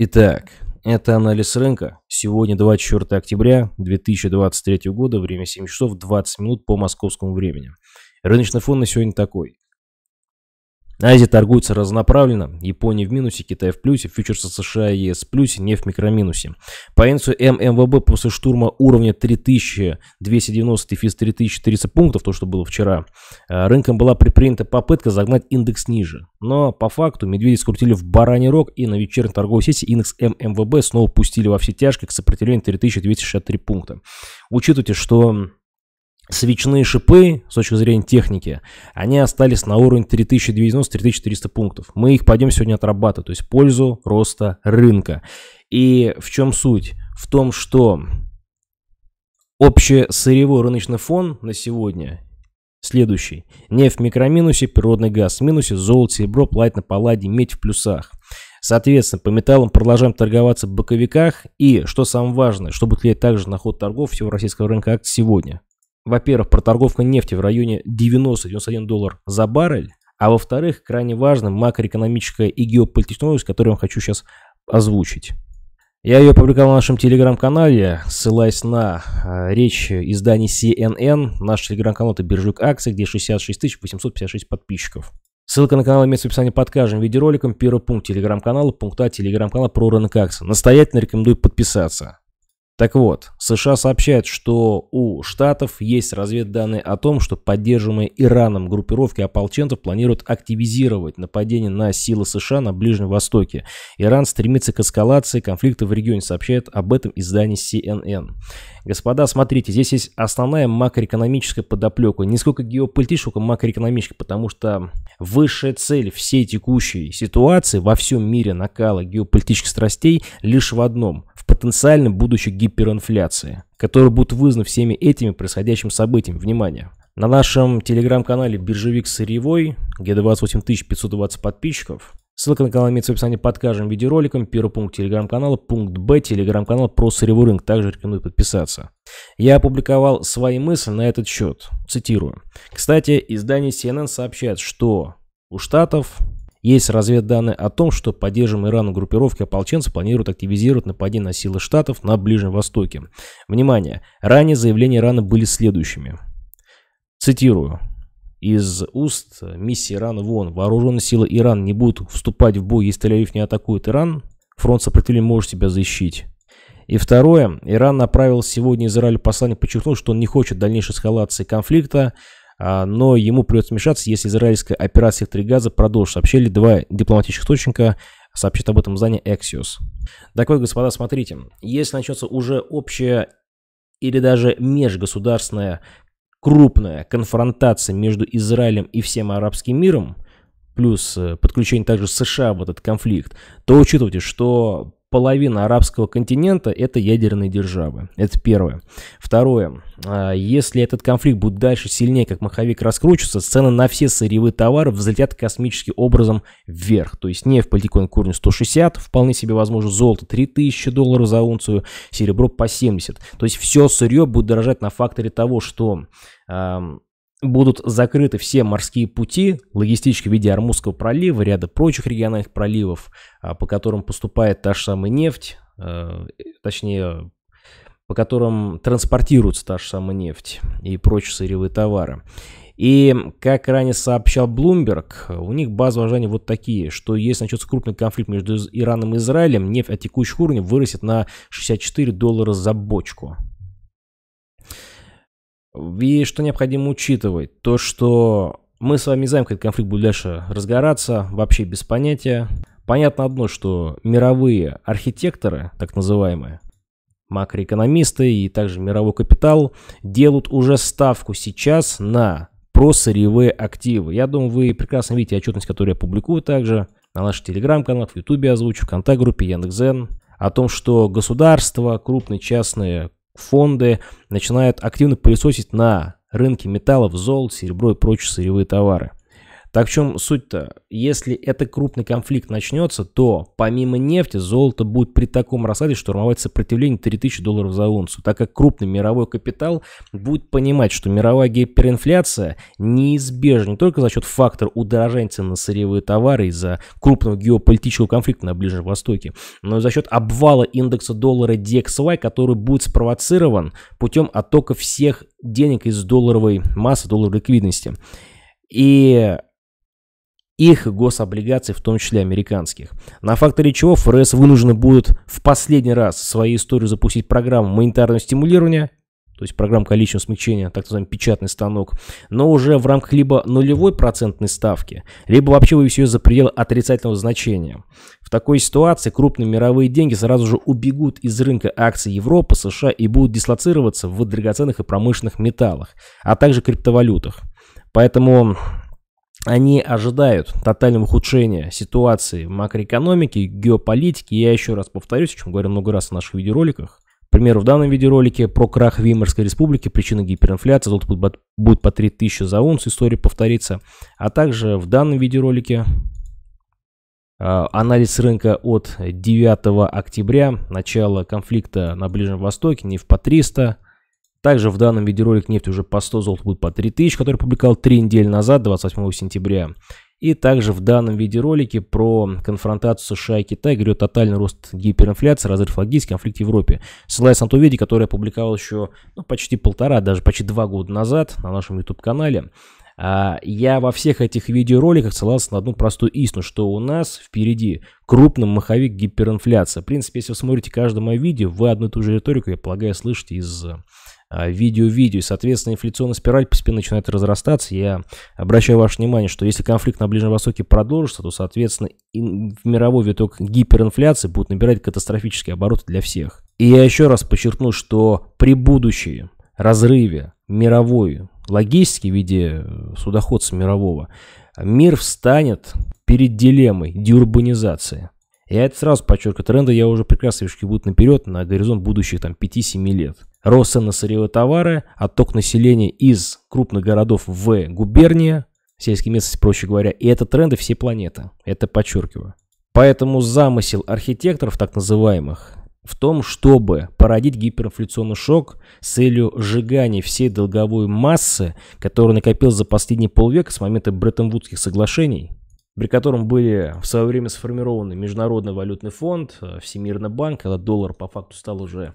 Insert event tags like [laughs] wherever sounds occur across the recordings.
Итак, это анализ рынка. Сегодня 24 октября 2023 года, время 7 часов 20 минут по московскому времени. Рыночный фон на сегодня такой. Азия торгуется разнонаправленно. Япония в минусе, Китай в плюсе, фьючерсы США и ЕС в плюсе, нефть в микроминусе. По индексу ММВБ после штурма уровня 3290 и ФИС 3400 пунктов, то, что было вчера, э, рынком была предпринята попытка загнать индекс ниже. Но по факту медведи скрутили в бараний рог и на вечерней торговой сессии индекс ММВБ снова пустили во все тяжкие к сопротивлению 3263 пункта. Учитывайте, что свечные шипы, с точки зрения техники, они остались на уровне 3290-3400 пунктов. Мы их пойдем сегодня отрабатывать, то есть пользу роста рынка. И в чем суть? В том, что общий сырьевой рыночный фон на сегодня следующий. Нефть в микроминусе, природный газ в минусе, золото, серебро, на палладий, медь в плюсах. Соответственно, по металлам продолжаем торговаться в боковиках. И, что самое важное, что будет влиять также на ход торгов всего российского рынка акций сегодня, во-первых, проторговка нефти в районе 90-91 доллар за баррель, а во-вторых, крайне важным макроэкономическая и геополитическая новость, которую я хочу сейчас озвучить. Я ее опубликовал в нашем телеграм-канале, ссылаясь на э, речь издания CNN. Наш телеграм-канал это Биржук Акции, где 66 856 подписчиков. Ссылка на канал имеется в описании под каждым видеороликом. Первый пункт телеграм-канала, пункта телеграм-канала про рынок акций. Настоятельно рекомендую подписаться. Так вот, США сообщают, что у Штатов есть разведданные о том, что поддерживаемые Ираном группировки ополченцев планируют активизировать нападение на силы США на Ближнем Востоке. Иран стремится к эскалации конфликта в регионе, сообщает об этом издание CNN. Господа, смотрите, здесь есть основная макроэкономическая подоплека, не сколько геополитическая, сколько макроэкономическая, потому что высшая цель всей текущей ситуации во всем мире накала геополитических страстей лишь в одном – в потенциальной будущей гиперинфляции, которая будет вызвана всеми этими происходящими событиями. Внимание! На нашем телеграм-канале «Биржевик сырьевой», где 28 520 подписчиков, Ссылка на канал имеется в описании под каждым видеороликом. Первый пункт телеграм-канала, пункт Б, телеграм-канал про сырьевой рынок. Также рекомендую подписаться. Я опубликовал свои мысли на этот счет. Цитирую. Кстати, издание CNN сообщает, что у Штатов есть разведданные о том, что поддерживаемые Ираном группировки ополченцев планируют активизировать нападение на силы Штатов на Ближнем Востоке. Внимание! Ранее заявления Ирана были следующими. Цитирую из уст миссии Ирана Вон: Вооруженные силы Ирана не будут вступать в бой, если Тель-Авив не атакует Иран. Фронт сопротивления может себя защитить. И второе. Иран направил сегодня Израилю послание, подчеркнул, что он не хочет дальнейшей эскалации конфликта. А, но ему придется вмешаться, если израильская операция в секторе Газа продолжит, сообщили два дипломатических источника, сообщит об этом издание Axios. Так вот, господа, смотрите, если начнется уже общая или даже межгосударственная крупная конфронтация между Израилем и всем арабским миром, плюс э, подключение также США в этот конфликт, то учитывайте, что половина арабского континента – это ядерные державы. Это первое. Второе. А, если этот конфликт будет дальше сильнее, как маховик раскручивается, цены на все сырьевые товары взлетят космическим образом вверх. То есть нефть политикон корню 160, вполне себе возможно золото 3000 долларов за унцию, серебро по 70. То есть все сырье будет дорожать на факторе того, что эм, будут закрыты все морские пути, логистически в виде Армузского пролива, ряда прочих региональных проливов, а, по которым поступает та же самая нефть, э, точнее, по которым транспортируется та же самая нефть и прочие сырьевые товары. И, как ранее сообщал Bloomberg, у них базовые ожидания вот такие, что если начнется крупный конфликт между Ираном и Израилем, нефть от текущих уровней вырастет на 64 доллара за бочку. И что необходимо учитывать, то что мы с вами знаем, как этот конфликт будет дальше разгораться, вообще без понятия. Понятно одно, что мировые архитекторы, так называемые, макроэкономисты и также мировой капитал делают уже ставку сейчас на просырьевые активы. Я думаю, вы прекрасно видите отчетность, которую я публикую также на нашем телеграм-каналах, в ютубе озвучу, в контакт-группе, Яндекс.Зен, о том, что государства крупные частные фонды начинают активно пылесосить на рынке металлов, золота, серебро и прочие сырьевые товары. Так в чем суть-то? Если это крупный конфликт начнется, то помимо нефти золото будет при таком раскладе штурмовать сопротивление 3000 долларов за унцию, так как крупный мировой капитал будет понимать, что мировая гиперинфляция неизбежна не только за счет фактора удорожания цен на сырьевые товары из-за крупного геополитического конфликта на Ближнем Востоке, но и за счет обвала индекса доллара DXY, который будет спровоцирован путем оттока всех денег из долларовой массы, долларовой ликвидности. И их гособлигаций, в том числе американских. На факторе чего ФРС вынуждены будут в последний раз в своей истории запустить программу монетарного стимулирования, то есть программа количественного смягчения, так называемый печатный станок, но уже в рамках либо нулевой процентной ставки, либо вообще вывести ее за пределы отрицательного значения. В такой ситуации крупные мировые деньги сразу же убегут из рынка акций Европы, США и будут дислоцироваться в драгоценных и промышленных металлах, а также криптовалютах. Поэтому они ожидают тотального ухудшения ситуации в макроэкономике, геополитике. Я еще раз повторюсь, о чем говорил много раз в наших видеороликах. К примеру, в данном видеоролике про крах Веймарской республики, причины гиперинфляции, золото будет по 3000 за унс, история повторится. А также в данном видеоролике э, Анализ рынка от 9 октября, начало конфликта на Ближнем Востоке, нефть по 300, также в данном видеоролик нефть уже по 100, золото будет по 3000, который публиковал 3 недели назад, 28 сентября. И также в данном видеоролике про конфронтацию США и Китая говорю тотальный рост гиперинфляции, разрыв логистики, конфликт в Европе. Ссылаясь на то видео, которое я публиковал еще ну, почти полтора, даже почти два года назад на нашем YouTube-канале. А, я во всех этих видеороликах ссылался на одну простую истину, что у нас впереди крупный маховик гиперинфляция. В принципе, если вы смотрите каждое мое видео, вы одну и ту же риторику, я полагаю, слышите из видео-видео. А, и, соответственно, инфляционная спираль постепенно начинает разрастаться. Я обращаю ваше внимание, что если конфликт на Ближнем Востоке продолжится, то, соответственно, мировой виток гиперинфляции будет набирать катастрофические обороты для всех. И я еще раз подчеркну, что при будущем разрыве мировой логистики в виде э, судоходца мирового, мир встанет перед дилеммой деурбанизации. Я это сразу подчеркиваю, тренды я уже прекрасно шли будут наперед на горизонт будущих там 5-7 лет рост цен на сырьевые товары, отток населения из крупных городов в губернии, сельские местности, проще говоря, и это тренды всей планеты, это подчеркиваю. Поэтому замысел архитекторов, так называемых, в том, чтобы породить гиперинфляционный шок с целью сжигания всей долговой массы, которая накопилась за последние полвека с момента Бреттон-Вудских соглашений, при котором были в свое время сформированы Международный валютный фонд, э, Всемирный банк, когда доллар по факту стал уже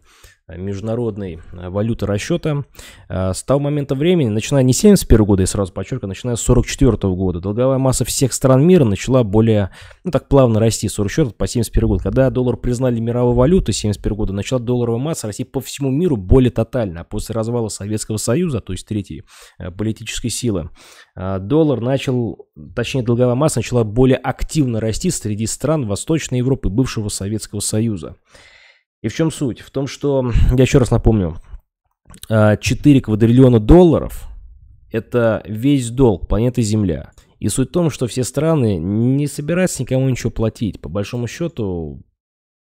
Э, международной э, валюты расчета. Э, с того момента времени, начиная не с 71 года, я сразу подчеркиваю, начиная с 44 года, долговая масса всех стран мира начала более, ну так плавно расти, с 44 по 71 год. Когда доллар признали мировой валютой 71 года, начала долларовая масса расти по всему миру более тотально. А после развала Советского Союза, то есть третьей политической силы, доллар начал, точнее долговая масса начала более активно расти среди стран Восточной Европы бывшего Советского Союза. И в чем суть? В том, что, [clears throat] я еще раз напомню, 4 а, квадриллиона долларов – это весь долг планеты Земля. И суть в том, что все страны не собираются никому ничего платить. По большому счету,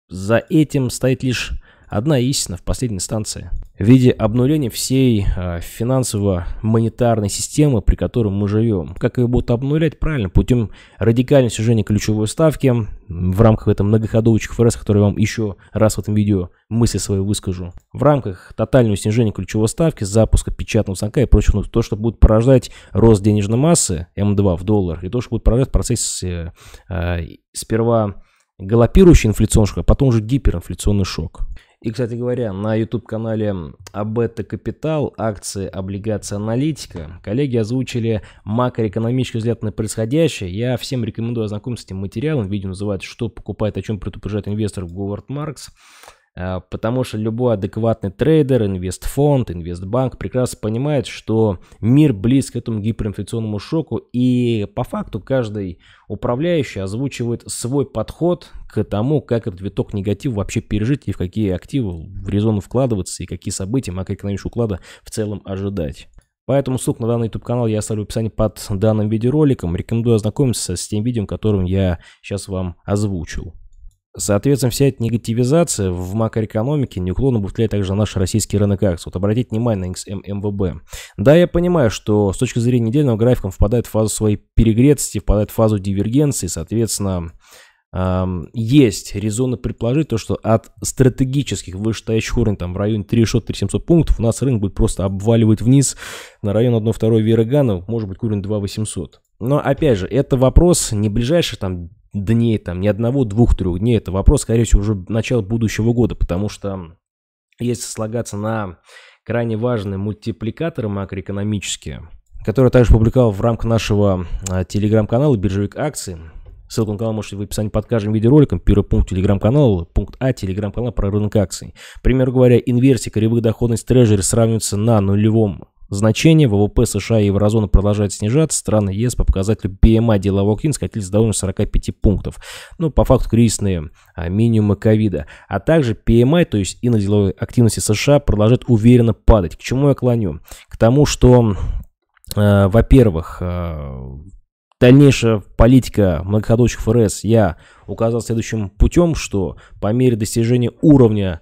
за этим стоит лишь одна истина в последней инстанции в виде обнуления всей э, финансово-монетарной системы, при которой мы живем. Как ее будут обнулять? Правильно, путем радикального снижения ключевой ставки в рамках этого многоходовочек ФРС, который вам еще раз в этом видео мысли свои выскажу. В рамках тотального снижения ключевой ставки, запуска печатного станка и прочего, ну, то, что будет порождать рост денежной массы М2 эм в доллар, и то, что будет порождать процесс э, э, сперва галопирующий инфляционный шок, а потом уже гиперинфляционный шок. И, кстати говоря, на YouTube-канале Абета Капитал акции облигации, аналитика коллеги озвучили макроэкономический взгляд на происходящее. Я всем рекомендую ознакомиться с этим материалом. Видео называется «Что покупает, о чем предупреждает инвестор Говард Маркс». А, потому что любой адекватный трейдер, инвестфонд, инвестбанк прекрасно понимает, что мир близ к этому гиперинфляционному шоку. И по факту каждый управляющий озвучивает свой подход к тому, как этот виток негатива вообще пережить и в какие активы в резону вкладываться и какие события макроэкономического уклада в целом ожидать. Поэтому ссылку на данный YouTube-канал я оставлю в описании под данным видеороликом. Рекомендую ознакомиться с тем видео, которым я сейчас вам озвучил. Соответственно, вся эта негативизация в макроэкономике неуклонно бутляет также на наш российский рынок акций. Вот обратите внимание на XMMVB. Да, я понимаю, что с точки зрения недельного графика он впадает в фазу своей перегретости, впадает в фазу дивергенции, соответственно, есть резоны предположить то, что от стратегических вышестоящих уровней там в районе 3600-3700 пунктов у нас рынок будет просто обваливать вниз на район 1-2 Верогана, может быть, уровень 2800. Но опять же, это вопрос не ближайших там дней, там, ни одного, двух, трех дней. Это вопрос, скорее всего, уже начала будущего года, потому что если слагаться на крайне важные мультипликаторы макроэкономические, которые также публиковал в рамках нашего а, телеграм-канала «Биржевик акций Ссылку на канал можете в описании под каждым видеороликом. Первый пункт телеграм-канала, пункт А телеграм-канал про рынок акций. К примеру говоря, инверсия коревых доходность трежери сравнивается на нулевом значение. ВВП США и еврозоны продолжают снижаться. Страны ЕС по показателю PMI делового кин скатились до уровня 45 пунктов. Ну, по факту кризисные а, минимумы ковида. А также PMI, то есть индекс деловой активности США, продолжает уверенно падать. К чему я клоню? К тому, что, э, во-первых, э, дальнейшая политика многоходовщик ФРС я указал следующим путем, что по мере достижения уровня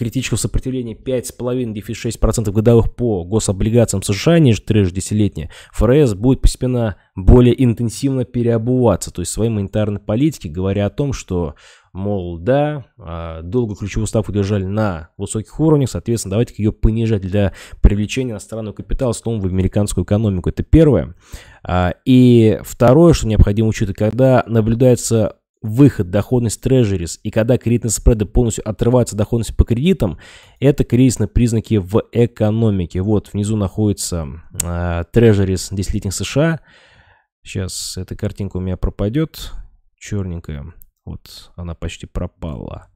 критического сопротивления 5,5-6% годовых по гособлигациям США ниже 3 10 ФРС будет постепенно более интенсивно переобуваться, то есть своей монетарной политике говоря о том, что мол, да, а, долго ключевую ставку держали на высоких уровнях, соответственно, давайте ее понижать для привлечения иностранного капитала снова в американскую экономику. Это первое. А, и второе, что необходимо учитывать, когда наблюдается выход доходность трежерис и когда кредитные спреды полностью отрываются доходность по кредитам, это кризисные признаки в экономике. Вот внизу находится а, трежерис э, десятилетних США. Сейчас эта картинка у меня пропадет. Черненькая. Вот она почти пропала.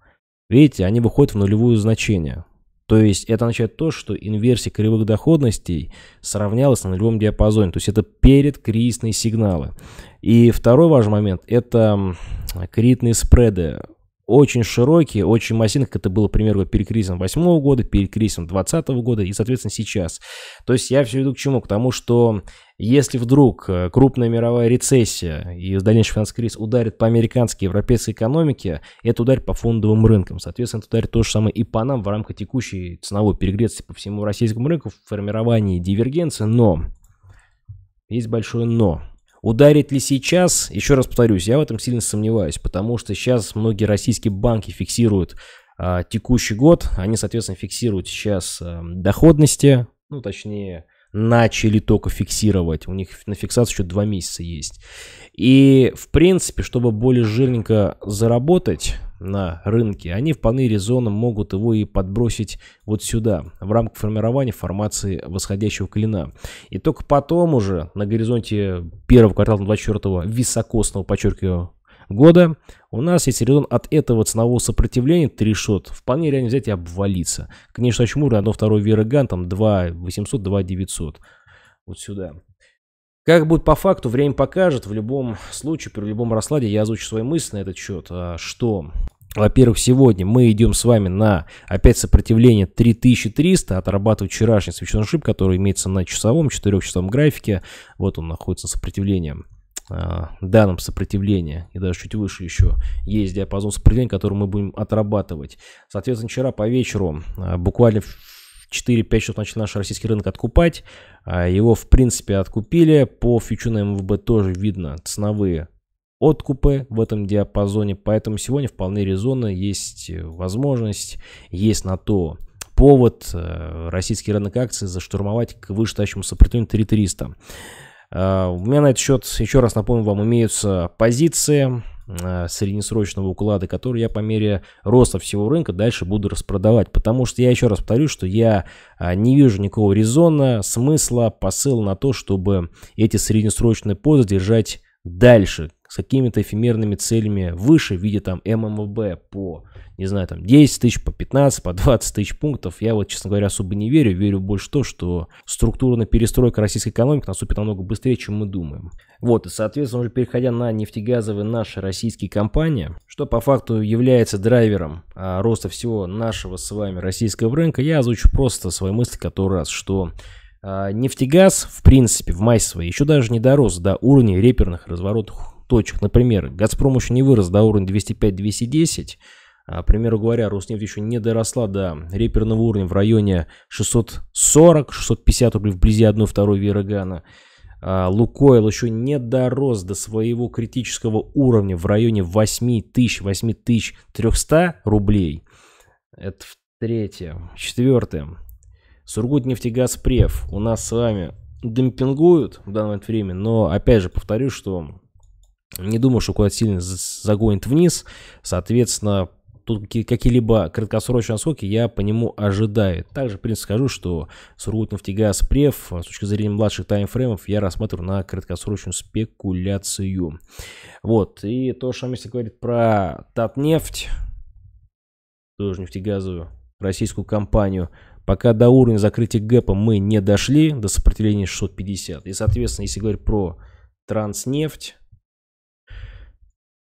Видите, они выходят в нулевое значение. То есть это означает то, что инверсия кривых доходностей сравнялась на нулевом диапазоне. То есть это перед кризисные сигналы. И второй важный момент – это кредитные спреды очень широкие, очень массивный, как это было, к примеру, перед кризисом 2008 года, перед кризисом 2020 года и, соответственно, сейчас. То есть я все веду к чему? К тому, что если вдруг э, крупная мировая рецессия и дальнейший финансовый кризис ударит по американской и европейской экономике, это ударит по фондовым рынкам. Соответственно, это ударит то же самое и по нам в рамках текущей ценовой перегреции по всему российскому рынку в формировании дивергенции. Но, есть большое но, Ударит ли сейчас, еще раз повторюсь, я в этом сильно сомневаюсь, потому что сейчас многие российские банки фиксируют а, текущий год, они, соответственно, фиксируют сейчас а, доходности, ну, точнее, начали только фиксировать. У них на фиксацию еще два месяца есть. И, в принципе, чтобы более жирненько заработать, на рынке, они вполне резонно могут его и подбросить вот сюда, в рамках формирования формации восходящего клина. И только потом уже на горизонте первого квартала 24-го високосного, подчеркиваю, года у нас есть резон от этого ценового сопротивления, шот вполне реально взять и обвалиться. Конечно, чему равно второй Вера там 2 800, 2 900. Вот сюда. Как будет по факту, время покажет. В любом случае, при любом раскладе я озвучу свои мысли на этот счет, а, что во-первых, сегодня мы идем с вами на опять сопротивление 3300, отрабатывать вчерашний свечной шип, который имеется на часовом, 4-часовом графике. Вот он находится сопротивлением а, данном сопротивлении и даже чуть выше еще есть диапазон сопротивления, который мы будем отрабатывать. Соответственно, вчера по вечеру, а, буквально 4-5 часов начали наш российский рынок откупать. А, его, в принципе, откупили. По фьючерам МВБ тоже видно ценовые откупы в этом диапазоне. Поэтому сегодня вполне резонно есть э, возможность, есть на то повод э, российский рынок акций заштурмовать к вышестоящему сопротивлению 3300. А, у меня на этот счет, еще раз напомню вам, имеются позиции Э, среднесрочного уклада, который я по мере роста всего рынка дальше буду распродавать. Потому что я еще раз повторю, что я э, не вижу никакого резона, смысла, посыл на то, чтобы эти среднесрочные позы держать дальше с какими-то эфемерными целями выше в виде там ММВБ по, не знаю, там 10 тысяч, по 15, по 20 тысяч пунктов, я вот, честно говоря, особо не верю. Верю больше то, что структурная перестройка российской экономики наступит намного быстрее, чем мы думаем. Вот, и, соответственно, уже переходя на нефтегазовые наши российские компании, что по факту является драйвером а, роста всего нашего с вами российского рынка, я озвучу просто свои мысли который раз, что а, нефтегаз, в принципе, в массе своей еще даже не дорос до уровня реперных разворотов точек. Например, «Газпром» еще не вырос до уровня 205-210, а, к примеру говоря, Роснефть еще не доросла до реперного уровня в районе 640-650 рублей вблизи 1-2 Вирогана. А, Лукойл еще не дорос до своего критического уровня в районе 8000-8300 рублей. Это в третье. Четвертое. Прев у нас с вами демпингуют в данное время, но опять же повторю, что не думаю, что куда-то сильно загонит вниз. Соответственно, тут какие-либо краткосрочные отскоки я по нему ожидаю. Также, в принципе, скажу, что Сургутнефтегаз Прев а с точки зрения младших таймфреймов я рассматриваю на краткосрочную спекуляцию. Вот. И то, что Амисик говорит про Татнефть, тоже нефтегазовую российскую компанию, пока до уровня закрытия гэпа мы не дошли, до сопротивления 650. И, соответственно, если говорить про транснефть,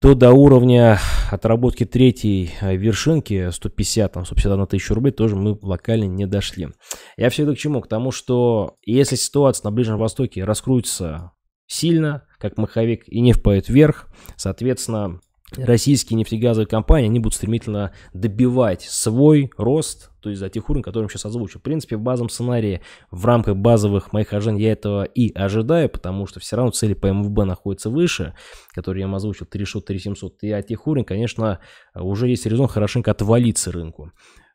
то до уровня отработки третьей э, вершинки 150, э, там, 151 1000 рублей тоже мы локально не дошли. Я все это к чему? К тому, что если ситуация на Ближнем Востоке раскрутится сильно, как маховик, и не поет вверх, соответственно, российские нефтегазовые компании, они будут стремительно добивать свой рост, то есть за тех уровней, которые я сейчас озвучу. В принципе, в базовом сценарии, в рамках базовых моих ожиданий я этого и ожидаю, потому что все равно цели по МВБ находятся выше, которые я вам озвучил, 3600, 3700. И от тех уровней, конечно, уже есть резон хорошенько отвалиться рынку.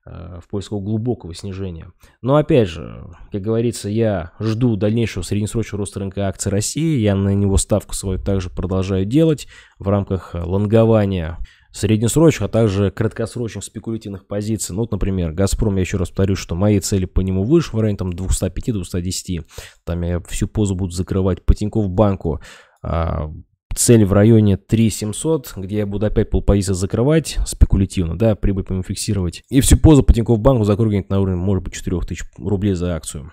Э, в поисках глубокого снижения. Но опять же, как говорится, я жду дальнейшего среднесрочного роста рынка акций России. Я на него ставку свою также продолжаю делать в рамках лонгования среднесрочных, а также краткосрочных спекулятивных позиций. Ну, вот, например, «Газпром», я еще раз повторю, что мои цели по нему выше в районе там 205-210. Там я всю позу буду закрывать по Тинькофф банку. А, цель в районе 3700, где я буду опять полпозиции закрывать спекулятивно, да, прибыль по фиксировать. И всю позу по Тинькофф банку закругивать на уровень, может быть, 4000 рублей за акцию.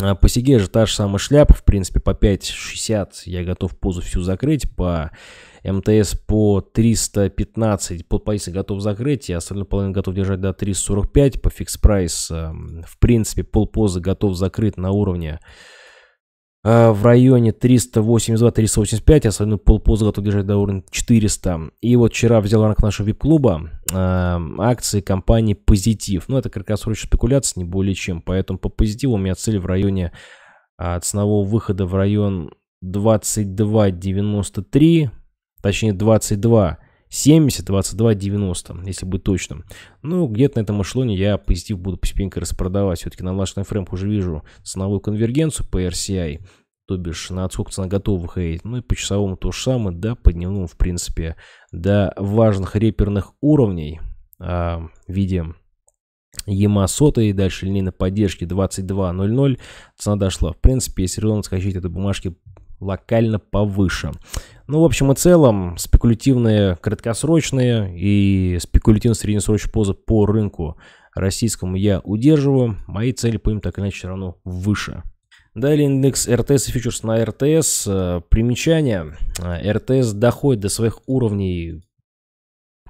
А по Сиге же та же самая шляпа, в принципе, по 5.60 я готов позу всю закрыть, по МТС по 315 под позиции готов закрыть, я остальную половину готов держать до 345, по фикс прайс, эм, в принципе, полпозы готов закрыть на уровне Э, в районе 382-385, особенно полпоза готов держать до уровня 400. И вот вчера взял рынок нашего вип-клуба э, акции компании «Позитив». Ну, это краткосрочная спекуляция, не более чем. Поэтому по «Позитиву» у меня цель в районе э, ценового выхода в район 22.93, точнее 22 70, 22, 90, если быть точным. Ну, где-то на этом эшелоне я позитив буду постепенно распродавать. Все-таки на влажный фрейм уже вижу ценовую конвергенцию по RCI, то бишь на отскок цена готовых и ну и по часовому то же самое, да, по дневному, в принципе, до важных реперных уровней а, в виде EMA 100 и дальше линейной поддержки 22.00 цена дошла. В принципе, если рынок скачать этой бумажки локально повыше. Ну, в общем и целом, спекулятивные краткосрочные и спекулятивные среднесрочные позы по рынку российскому я удерживаю. Мои цели по им так иначе все равно выше. Далее индекс РТС и фьючерс на РТС. Э, примечание. Э, РТС доходит до своих уровней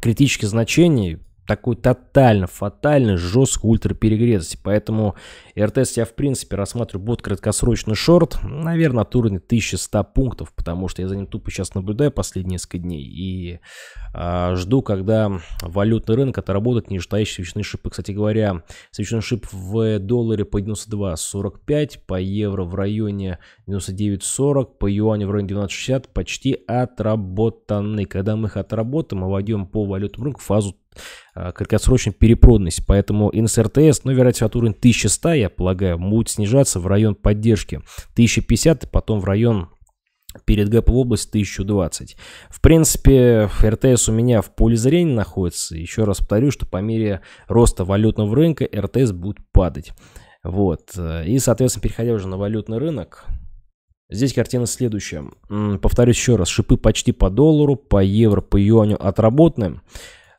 критических значений такой тотально, фатально жесткой ультраперегретости. Поэтому РТС я, в принципе, рассматриваю будет краткосрочный шорт. Наверное, от уровня 1100 пунктов, потому что я за ним тупо сейчас наблюдаю последние несколько дней. И э, жду, когда валютный рынок отработает нижестоящий свечный шип. И, кстати говоря, свечной шип в долларе по 92.45, по евро в районе 99.40, по юаню в районе 12.60 почти отработаны. Когда мы их отработаем, мы а войдем по валютному рынку в фазу Э, краткосрочную перепроданность. Поэтому НСРТС, ну, вероятно, от уровня 1100, я полагаю, будет снижаться в район поддержки 1050, потом в район перед ГЭП в область 1020. В принципе, РТС у меня в поле зрения находится. Еще раз повторю, что по мере роста валютного рынка РТС будет падать. Вот. И, соответственно, переходя уже на валютный рынок, Здесь картина следующая. Повторюсь еще раз. Шипы почти по доллару, по евро, по юаню отработаны.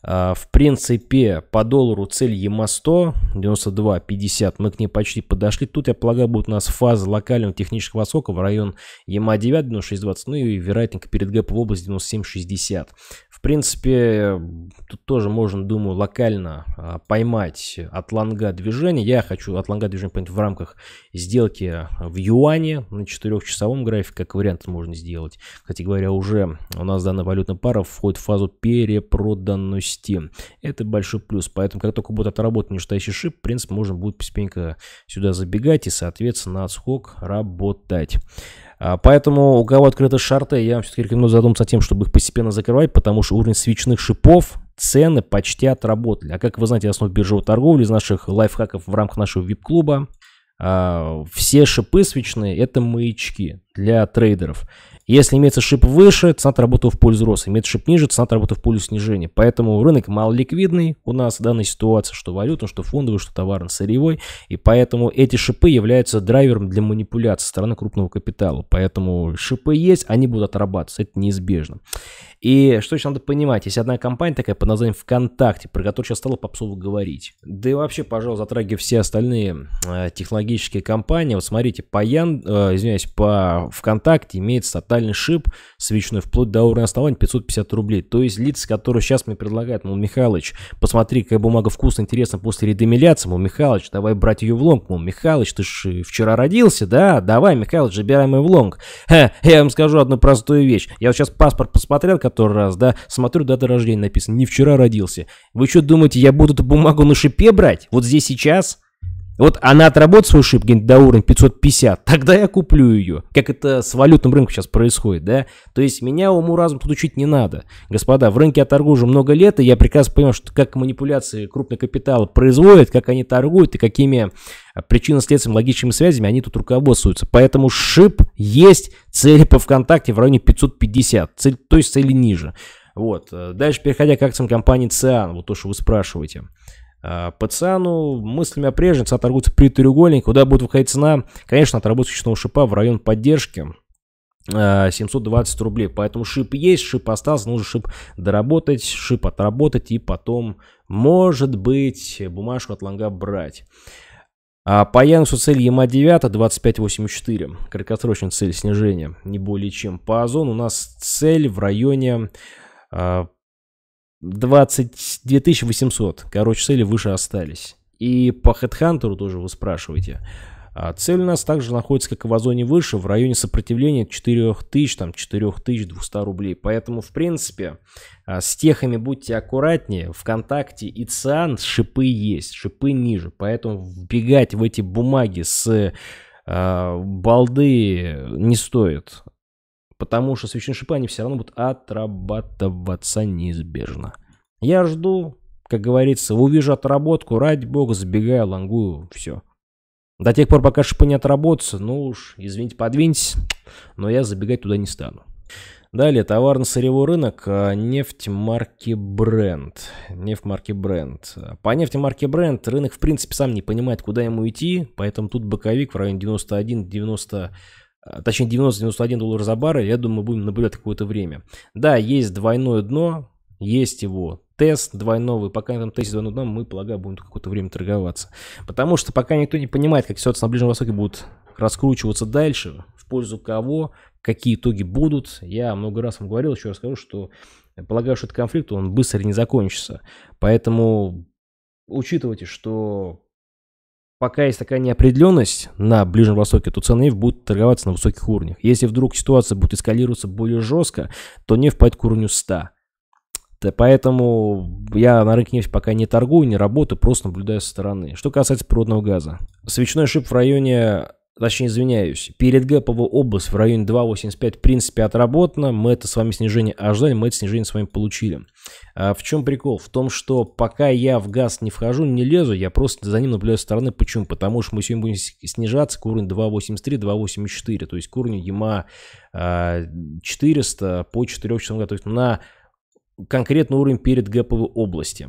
А, в принципе, по доллару цель ЕМА-100, 92.50, мы к ней почти подошли. Тут, я полагаю, будет у нас фаза локального технического отскока в район ЕМА-9, 96.20, ну и вероятненько перед ГЭП в область 97.60. В принципе, тут тоже можно, думаю, локально а, поймать от лонга движение. Я хочу от лонга движение поймать в рамках сделки в юане на 4-часовом графике, как вариант можно сделать. Кстати говоря, уже у нас данная валютная пара входит в фазу перепроданной Steam. Это большой плюс. Поэтому, когда только будет отработан нижестоящий шип, в принципе, можно будет постепенно сюда забегать и, соответственно, отскок работать. А, поэтому у кого открыты шарты, я вам все-таки рекомендую задуматься о том, чтобы их постепенно закрывать, потому что уровень свечных шипов цены почти отработали. А как вы знаете, основ биржевой торговли из наших лайфхаков в рамках нашего VIP-клуба, а, все шипы свечные – это маячки для трейдеров. Если имеется шип выше, цена работы в пользу роста. Имеется шип ниже, цена работы в пользу снижения. Поэтому рынок малоликвидный у нас в данной ситуации, что валютный, что фондовый, что товарно-сырьевой. И поэтому эти шипы являются драйвером для манипуляции стороны крупного капитала. Поэтому шипы есть, они будут отрабатываться. Это неизбежно. И что еще надо понимать, есть одна компания такая под названием ВКонтакте, про которую сейчас стало попсово говорить. Да и вообще, пожалуй, затрагивая все остальные э, технологические компании, вот смотрите, по Ян, э, извиняюсь, по ВКонтакте имеется тотальный шип свечной вплоть до уровня основания 550 рублей. То есть лица, которые сейчас мне предлагают, мол, Михалыч, посмотри, какая бумага вкусная, интересно, после редемиляции, мол, Михалыч, давай брать ее в лонг, мол, Михалыч, ты же э, вчера родился, да? Давай, Михалыч, забираем ее в лонг. Ха, я вам скажу одну простую вещь. Я вот сейчас паспорт посмотрел который раз, да, смотрю, дата рождения написана, не вчера родился. Вы что думаете, я буду эту бумагу на шипе брать? Вот здесь сейчас? Вот она отработает свою ошибку, до уровня 550, тогда я куплю ее. Как это с валютным рынком сейчас происходит, да? То есть меня уму разум тут учить не надо. Господа, в рынке я торгую уже много лет, и я прекрасно понимаю, что как манипуляции крупный капитал производят, как они торгуют и какими а, причинно-следственными логическими связями они тут руководствуются. Поэтому шип есть, цели по ВКонтакте в районе 550, цель, то есть цели ниже. Вот. Э, дальше, переходя к акциям компании Циан, вот то, что вы спрашиваете. А, Пациану мыслями о прежнем цена торгуется при треугольнике, куда будет выходить цена, конечно, отработка свечного шипа в район поддержки. 720 а, рублей. Поэтому шип есть, шип остался, нужно шип доработать, шип отработать и потом, может быть, бумажку от лонга брать. А по Яндексу цель ЕМА 9 25.84. Краткосрочная цель снижения, не более чем. По Озону у нас цель в районе а, 22 800. Короче, цели выше остались. И по Headhunter тоже вы спрашиваете. А цель у нас также находится, как и в озоне выше, в районе сопротивления 4000, там 4200 рублей. Поэтому, в принципе, а, с техами будьте аккуратнее. Вконтакте и ЦИАН шипы есть, шипы ниже. Поэтому вбегать в эти бумаги с а, балды не стоит. Потому что свечношипы, они все равно будут отрабатываться неизбежно. Я жду, как говорится, увижу отработку, ради бога, забегаю, лангую, все. До тех пор, пока шипы не отработаются, ну уж, извините, подвиньтесь, но я забегать туда не стану. Далее, товарно-сырьевой рынок, а, нефть марки бренд. Нефть марки бренд. По нефти марки бренд рынок, в принципе, сам не понимает, куда ему идти, поэтому тут боковик в районе 91-90 а, точнее 90-91 доллар за баррель, я думаю, мы будем наблюдать какое-то время. Да, есть двойное дно, есть его тест двойной, пока на этом тесте двойного дна мы, полагаю, будем какое-то время торговаться. Потому что пока никто не понимает, как ситуация на Ближнем Востоке будет раскручиваться дальше, в пользу кого, какие итоги будут. Я много раз вам говорил, еще раз скажу, что полагаю, что этот конфликт, он быстро не закончится. Поэтому учитывайте, что пока есть такая неопределенность на Ближнем Востоке, то цены нефть будут торговаться на высоких уровнях. Если вдруг ситуация будет эскалироваться более жестко, то нефть пойдет к уровню 100. Поэтому я на рынке нефти пока не торгую, не работаю, просто наблюдаю со стороны. Что касается природного газа. Свечной шип в районе точнее извиняюсь, перед ГПВ область в районе 2.85 в принципе отработана. мы это с вами снижение ожидали, мы это снижение с вами получили. А в чем прикол? В том, что пока я в газ не вхожу, не лезу, я просто за ним наблюдаю со стороны. Почему? Потому что мы сегодня будем снижаться к уровню 2.83, 2.84, то есть к уровню ЕМА 400 а, по 4 часам то есть на конкретный уровень перед ГПВ области.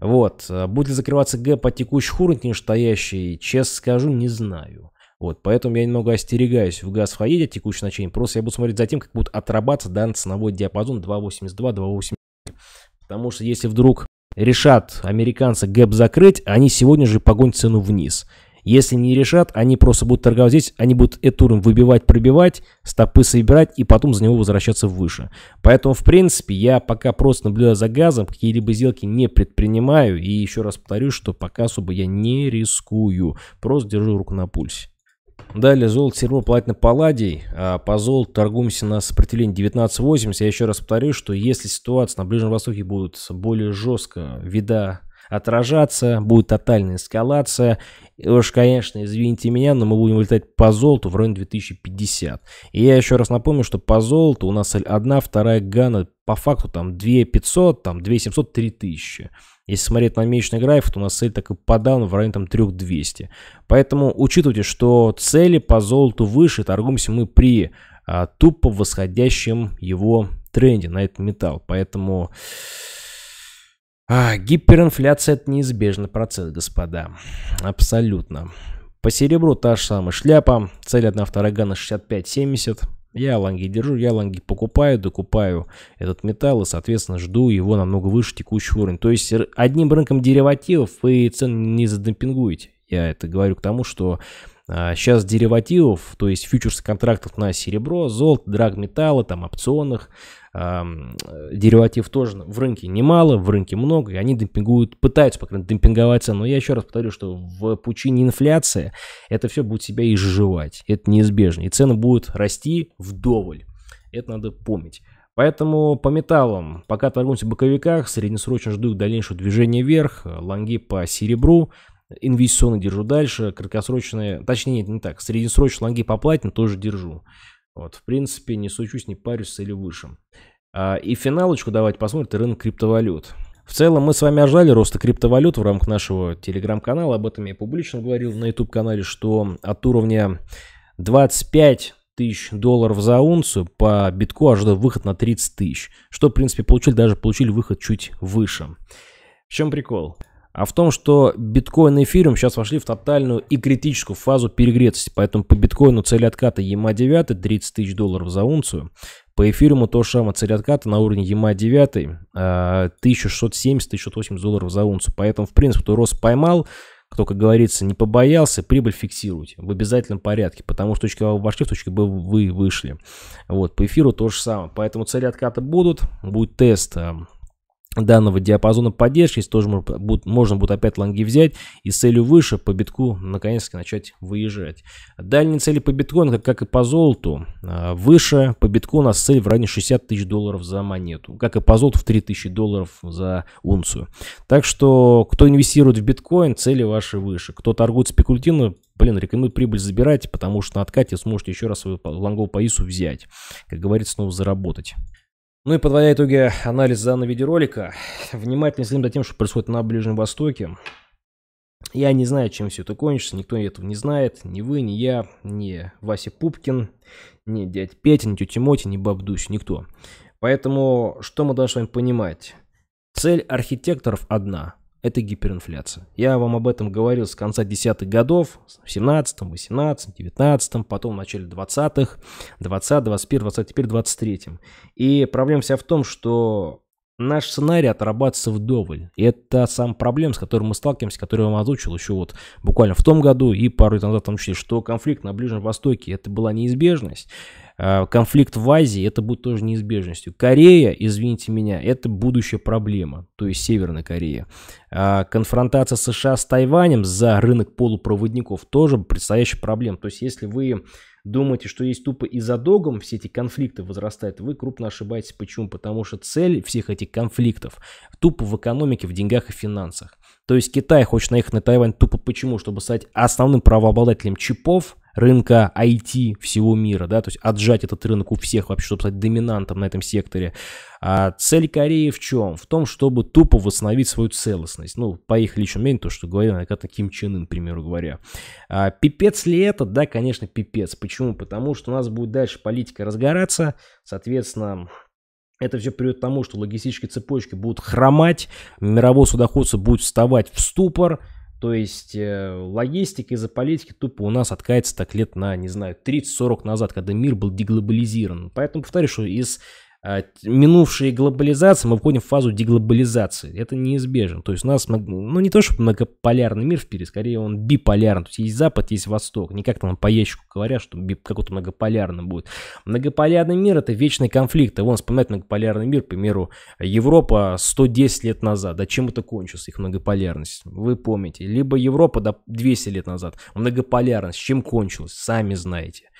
Вот. Будет ли закрываться Г по текущих уровнях, не стоящий, честно скажу, не знаю. Вот, поэтому я немного остерегаюсь в газ в хаиде текущей значение. Просто я буду смотреть за тем, как будет отрабатываться данный ценовой диапазон 2.82-2.80. Потому что если вдруг решат американцы гэп закрыть, они сегодня же погонят цену вниз. Если не решат, они просто будут торговать здесь, они будут этуром выбивать, пробивать, стопы собирать и потом за него возвращаться выше. Поэтому, в принципе, я пока просто наблюдаю за газом, какие-либо сделки не предпринимаю. И еще раз повторю, что пока особо я не рискую, просто держу руку на пульсе. Далее золото, серебро, платина, палладий. А по золоту торгуемся на сопротивлении 19.80. Я еще раз повторю, что если ситуация на Ближнем Востоке будет более жестко вида отражаться, будет тотальная эскалация. И уж, конечно, извините меня, но мы будем летать по золоту в районе 2050. И я еще раз напомню, что по золоту у нас одна, вторая Гана, по факту там 2500, там 2700, 3000. Если смотреть на месячный график, то у нас цель так и подавно в районе там 3200. Поэтому учитывайте, что цели по золоту выше, торгуемся мы при а, тупо восходящем его тренде на этот металл. Поэтому а, гиперинфляция это неизбежный процесс, господа. Абсолютно. По серебру та же самая шляпа. Цель 1 второга на 65-70. Я яланги держу, я яланги покупаю, докупаю этот металл и, соответственно, жду его намного выше текущего уровня. То есть одним рынком деривативов вы цены не задемпингуете. Я это говорю к тому, что Сейчас а, деривативов, то есть фьючерс контрактов на серебро, золото, драгметаллы, там опционных, э, дериватив тоже в рынке немало, в рынке много, и они демпингуют, пытаются, по крайней мере, демпинговать Но я еще раз повторю, что в пучине инфляции это все будет себя изживать, это неизбежно, и цены будут расти вдоволь. Это надо помнить. Поэтому по металлам пока торгуемся в боковиках, среднесрочно жду дальнейшего движения вверх, э, лонги по серебру, инвестиционные держу дальше, краткосрочные, точнее, нет, не так, среднесрочные лонги по платину тоже держу. Вот, в принципе, не сучусь, не парюсь с целью выше. А, и финалочку давайте посмотрим, это рынок криптовалют. В целом мы с вами ожидали роста криптовалют в рамках нашего телеграм-канала. Об этом я публично говорил на YouTube-канале, что от уровня 25 тысяч долларов за унцию по битку ожидал выход на 30 тысяч. Что, в принципе, получили, даже получили выход чуть выше. В чем прикол? а в том, что биткоин и эфириум сейчас вошли в тотальную и критическую фазу перегретости. Поэтому по биткоину цель отката EMA 9 30 тысяч долларов за унцию. По эфириуму то же самое цель отката на уровне EMA 9 1670-1680 долларов за унцию. Поэтому, в принципе, кто рост поймал, кто, как говорится, не побоялся, прибыль фиксируйте в обязательном порядке, потому что точки А вы вошли, в точке Б вы вышли. Вот, по эфиру то же самое. Поэтому цели отката будут, будет тест а, данного диапазона поддержки. Здесь тоже можно будет, можно будет опять лонги взять и с целью выше по битку наконец то начать выезжать. Дальние цели по биткоину, как, как и по золоту, а, выше по битку у нас цель в районе 60 тысяч долларов за монету. Как и по золоту в 3000 долларов за унцию. Так что, кто инвестирует в биткоин, цели ваши выше. Кто торгует спекулятивно, блин, рекомендую прибыль забирать, потому что на откате сможете еще раз свою лонговую поясу взять. Как говорится, снова заработать. Ну и подводя итоги анализ данного видеоролика, внимательно следим за тем, что происходит на Ближнем Востоке. Я не знаю, чем все это кончится, никто этого не знает, ни вы, ни я, ни Вася Пупкин, ни дядь Петя, ни тетя Мотя, ни баб Дусь, никто. Поэтому что мы должны с вами понимать? Цель архитекторов одна – это гиперинфляция. Я вам об этом говорил с конца десятых годов, в 17, 18, 19, потом в начале 20-х, 20, 21, 20, теперь 23. И проблема вся в том, что наш сценарий отрабатывается вдоволь. И это сам проблем, с которым мы сталкиваемся, который я вам озвучил еще вот буквально в том году и пару лет назад в том числе, что конфликт на Ближнем Востоке это была неизбежность. А, конфликт в Азии, это будет тоже неизбежностью. Корея, извините меня, это будущая проблема, то есть Северная Корея. А, конфронтация США с Тайванем за рынок полупроводников тоже предстоящая проблема. То есть если вы думаете, что есть тупо и задогом все эти конфликты возрастают, вы крупно ошибаетесь. Почему? Потому что цель всех этих конфликтов тупо в экономике, в деньгах и финансах. То есть Китай хочет наехать на Тайвань тупо почему? Чтобы стать основным правообладателем чипов – рынка IT всего мира, да, то есть отжать этот рынок у всех вообще, чтобы стать доминантом на этом секторе. А цель Кореи в чем? В том, чтобы тупо восстановить свою целостность. Ну, по их личному мнению, то, что говорил когда-то Ким Чен Ын, к примеру говоря. А, пипец ли это? Да, конечно, пипец. Почему? Потому что у нас будет дальше политика разгораться, соответственно, это все приведет к тому, что логистические цепочки будут хромать, мировое судоходство будет вставать в ступор, то есть э, логистика из-за политики тупо у нас откается так лет на, не знаю, 30-40 назад, когда мир был деглобализирован. Поэтому повторю, что из а, минувшей глобализации мы входим в фазу деглобализации. Это неизбежно. То есть у нас, ну не то, чтобы многополярный мир впереди, скорее он биполярный. То есть есть Запад, есть Восток. Не как там по ящику говорят, что какой-то многополярный будет. Многополярный мир это вечный конфликт. И вон вспоминать многополярный мир, к примеру, Европа 110 лет назад. Да чем это кончилось, их многополярность? Вы помните. Либо Европа да, 200 лет назад. Многополярность. Чем кончилась? Сами знаете.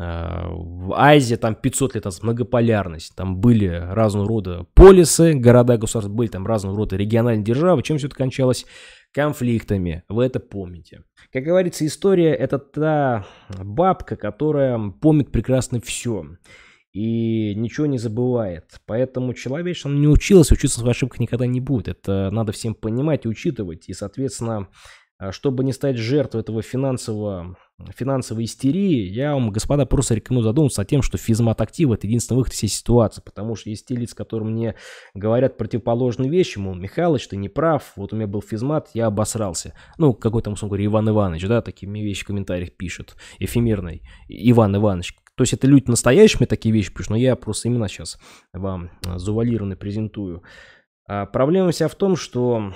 Э, в Азии там 500 лет назад многополярность, там были разного рода полисы, города, государства, были там разного рода региональные державы, чем все это кончалось? Конфликтами, вы это помните. Как говорится, история это та бабка, которая помнит прекрасно все и ничего не забывает. Поэтому человек, он не учился, учиться в ошибках никогда не будет. Это надо всем понимать и учитывать. И, соответственно, э, чтобы не стать жертвой этого финансового финансовой истерии, я вам, господа, просто рекомендую задуматься о том, что физмат актива – это единственный выход из всей ситуации, потому что есть те лица, которые мне говорят противоположные вещи, мол, Михалыч, ты не прав, вот у меня был физмат, я обосрался. Ну, какой там, условно говоря, Иван Иванович, да, такие вещи в комментариях пишет, эфемерный Иван Иванович. То есть это люди настоящие, мне такие вещи пишут, но я просто именно сейчас вам э, завуалированно презентую. А проблема вся в том, что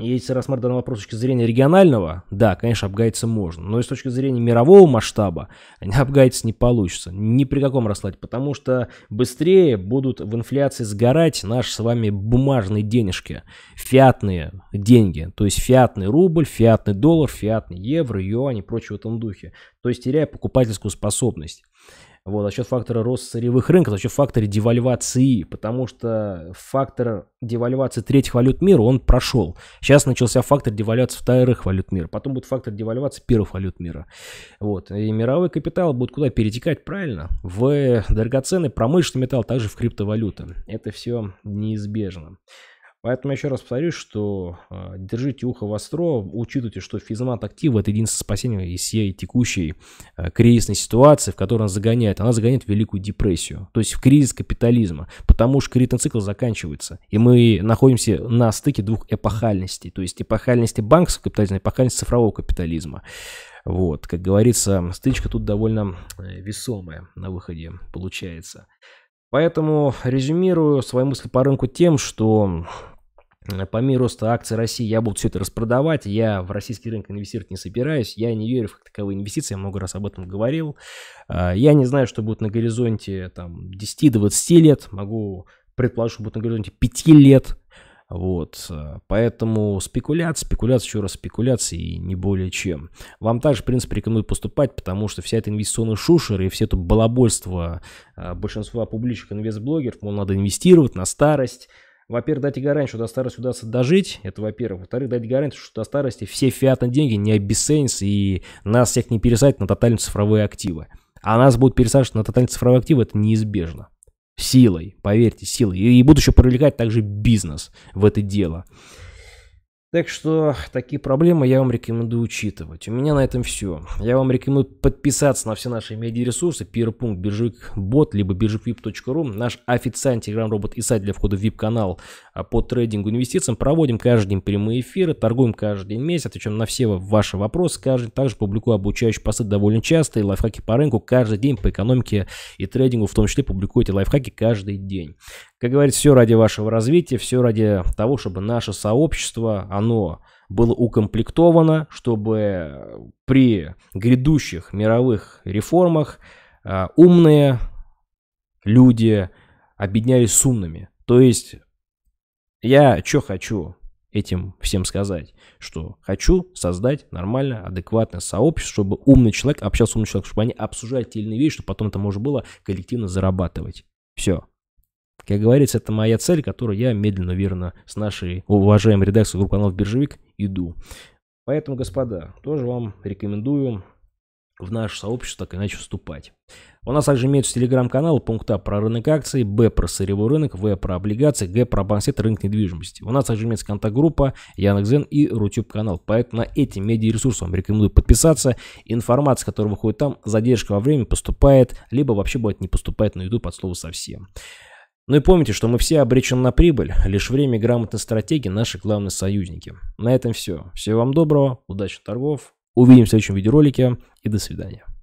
если рассматривать данный вопрос с точки зрения регионального, да, конечно, обгаяться можно. Но и с точки зрения мирового масштаба [laughs] обгаяться не получится. Ни при каком раскладе. Потому что быстрее будут в инфляции сгорать наши с вами бумажные денежки. Фиатные деньги. То есть фиатный рубль, фиатный доллар, фиатный евро, юань и прочее в этом духе. То есть теряя покупательскую способность вот, за счет фактора роста сырьевых рынков, за счет фактора девальвации, потому что фактор девальвации третьих валют мира, он прошел. Сейчас начался фактор девальвации вторых валют мира, потом будет фактор девальвации первых валют мира. Вот, и мировой капитал будет куда перетекать, правильно? В драгоценный промышленный металл, также в криптовалюты. Это все неизбежно. Поэтому еще раз повторюсь, что э, держите ухо востро, учитывайте, что физмат актива это единственное спасение из всей текущей э, кризисной ситуации, в которой она загоняет. Она загоняет в Великую депрессию, то есть в кризис капитализма, потому что кредитный цикл заканчивается. И мы находимся на стыке двух эпохальностей, то есть эпохальности банковского капитализма и эпохальности цифрового капитализма. Вот, как говорится, стычка тут довольно э, весомая на выходе получается. Поэтому резюмирую свои мысли по рынку тем, что Э, Помимо роста акций России я буду все это распродавать, я в российский рынок инвестировать не собираюсь, я не верю в как таковые инвестиции, я много раз об этом говорил. Э, я не знаю, что будет на горизонте там, 10-20 лет, могу предположить, что будет на горизонте 5 лет. Вот, э, поэтому спекуляция, спекуляция, еще раз спекуляции и не более чем. Вам также, в принципе, рекомендую поступать, потому что вся эта инвестиционная шушера и все это балабольство большинства публичных инвестблогеров, мол, надо инвестировать на старость, во-первых, дайте гарантию, что до старости удастся дожить. Это во-первых. Во-вторых, дайте гарантию, что до старости все фиатные деньги не обесценятся и нас всех не пересадят на тотально цифровые активы. А нас будут пересаживать на тотально цифровые активы, это неизбежно. Силой, поверьте, силой. И, будут еще привлекать также бизнес в это дело. Так что такие проблемы я вам рекомендую учитывать. У меня на этом все. Я вам рекомендую подписаться на все наши медиаресурсы. Первый пункт биржик биржикбот, либо биржиквип.ру. Наш официальный телеграм-робот и сайт для входа в вип-канал а, по трейдингу инвестициям. Проводим каждый день прямые эфиры, торгуем каждый день месяц, отвечаем на все ваши вопросы. Каждый также публикую обучающие посты довольно часто и лайфхаки по рынку каждый день по экономике и трейдингу. В том числе публикуете лайфхаки каждый день. Как говорится, все ради вашего развития, все ради того, чтобы наше сообщество, оно было укомплектовано, чтобы при грядущих мировых реформах э, умные люди объединялись с умными. То есть я что хочу этим всем сказать, что хочу создать нормально, адекватное сообщество, чтобы умный человек общался с умным человеком, чтобы они обсуждали те или иные вещи, чтобы потом это можно было коллективно зарабатывать. Все. Как говорится, это моя цель, которую я медленно, верно, с нашей уважаемой редакцией группы каналов «Биржевик» иду. Поэтому, господа, тоже вам рекомендую в наше сообщество так иначе вступать. У нас также имеются телеграм-каналы, пункт А про рынок акций, Б про сырьевой рынок, В про облигации, Г про банкет рынок недвижимости. У нас также имеется контакт-группа, Яндекс.Зен и Рутюб канал. Поэтому на эти медиа ресурсы вам рекомендую подписаться. Информация, которая выходит там, задержка во времени поступает, либо вообще будет не поступает на YouTube под слово совсем. Ну и помните, что мы все обречены на прибыль, лишь время грамотной стратегии наши главные союзники. На этом все. Всего вам доброго, удачных торгов, увидимся в следующем видеоролике и до свидания.